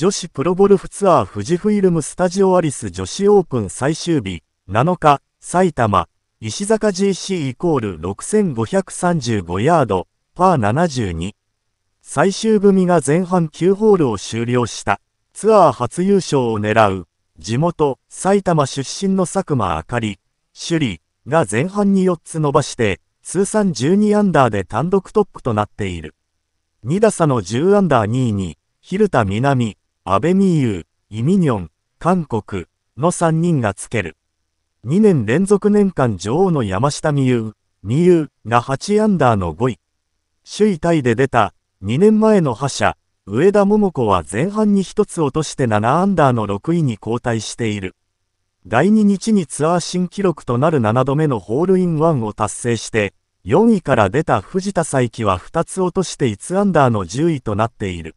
女子プロゴルフツアー富士フイルムスタジオアリス女子オープン最終日7日埼玉石坂 GC イコール6535ヤードパー72最終組が前半9ホールを終了したツアー初優勝を狙う地元埼玉出身の佐久間あかり首里が前半に4つ伸ばして通算12アンダーで単独トップとなっている2打差の10アンダー2位に蛭田南安倍美優、イ・ミニョン、韓国の3人がつける。2年連続年間女王の山下美優、美優が8アンダーの5位。首位タイで出た2年前の覇者、上田桃子は前半に1つ落として7アンダーの6位に後退している。第2日にツアー新記録となる7度目のホールインワンを達成して、4位から出た藤田佐伯は2つ落として1アンダーの10位となっている。